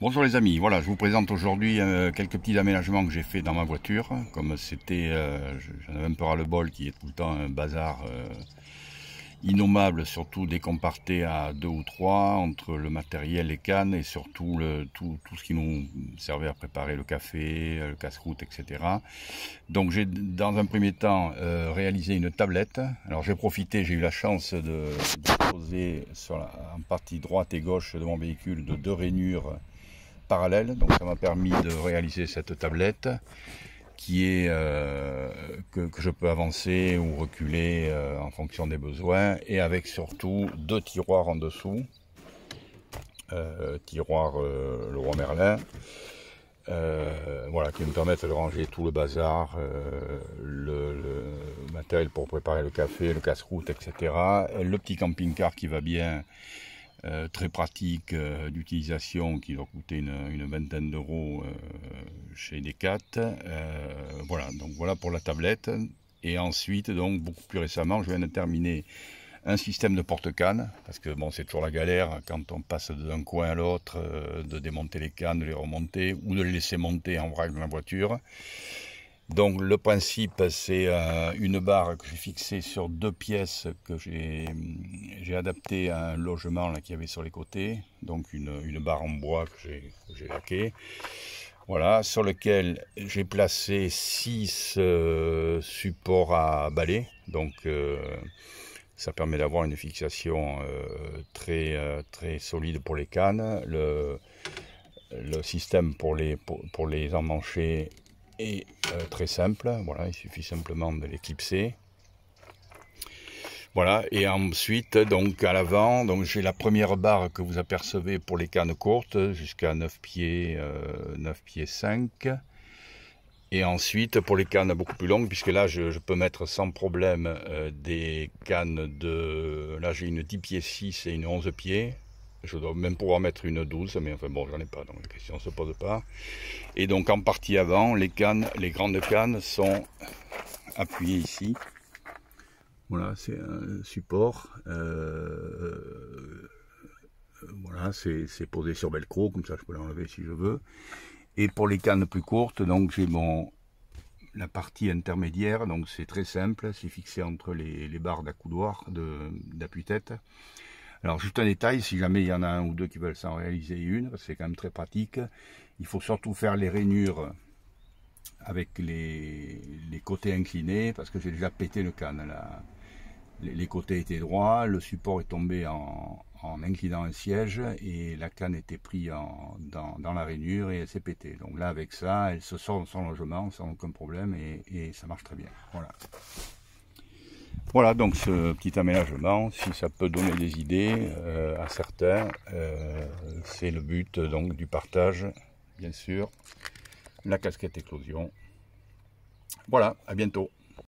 Bonjour les amis, voilà je vous présente aujourd'hui euh, quelques petits aménagements que j'ai fait dans ma voiture comme c'était, euh, j'en avais un peu ras le bol qui est tout le temps un bazar euh, innommable surtout décomparté à deux ou trois entre le matériel, les cannes et surtout le, tout, ce qui nous servait à préparer le café, le casse-croûte etc. Donc j'ai dans un premier temps réalisé une tablette, alors j'ai profité, j'ai eu la chance de, poser sur la, en partie droite et gauche de mon véhicule de deux rainures parallèle, donc ça m'a permis de réaliser cette tablette qui est euh, que, je peux avancer ou reculer euh, en fonction des besoins et avec surtout deux tiroirs en dessous euh, tiroir le roi merlin voilà qui me permettent de ranger tout le bazar le, matériel pour préparer le café le casse-route etc le petit camping-car qui va bien euh, très pratique euh, d'utilisation qui doit coûter une, vingtaine d'euros euh, chez Decat. voilà, donc voilà pour la tablette. Et ensuite, donc beaucoup plus récemment, je viens de terminer un système de porte cannes, parce que bon, c'est toujours la galère quand on passe d'un coin à l'autre, de démonter les cannes, de les remonter, ou de les laisser monter en vrac dans la voiture. Donc le principe, c'est une barre que j'ai fixée sur deux pièces que j'ai j'ai adapté un logement qu'il y avait sur les côtés, donc une, barre en bois que j'ai laquée. Voilà, sur lequel j'ai placé six euh, supports à balai. Donc euh, ça permet d'avoir une fixation euh, très, très solide pour les cannes. Le, le système pour les, pour, pour les emmancher est très simple. Voilà, il suffit simplement de les voilà, et ensuite, donc à l'avant, donc j'ai la première barre que vous apercevez pour les cannes courtes, jusqu'à 9 pieds, 9 euh, pieds 5. Et ensuite, pour les cannes beaucoup plus longues, puisque là, je, peux mettre sans problème euh, des cannes de... Là, j'ai une 10 pieds 6 et une 11 pieds. Je dois même pouvoir mettre une 12, mais enfin bon, j'en ai pas, donc la question ne se pose pas. Et donc, en partie avant, les cannes, les grandes cannes sont appuyées ici. Voilà, c'est un support. Euh, euh, voilà, c'est posé sur velcro, comme ça je peux l'enlever si je veux. Et pour les cannes plus courtes, donc j'ai mon la partie intermédiaire, donc c'est très simple, c'est fixé entre les, les barres d'accoudoir, d'appui-tête. Alors juste un détail, si jamais il y en a un ou deux qui veulent s'en réaliser une, c'est quand même très pratique, il faut surtout faire les rainures avec les, les côtés inclinés, parce que j'ai déjà pété le canne là les, côtés étaient droits, le support est tombé en, inclinant un siège et la canne était prise dans, la rainure et elle s'est pétée. Donc là, avec ça, elle se sort de son logement sans aucun problème et, ça marche très bien. Voilà. Voilà donc ce petit aménagement, si ça peut donner des idées euh, à certains, euh, c'est le but donc du partage, bien sûr. La casquette éclosion. Voilà, à bientôt.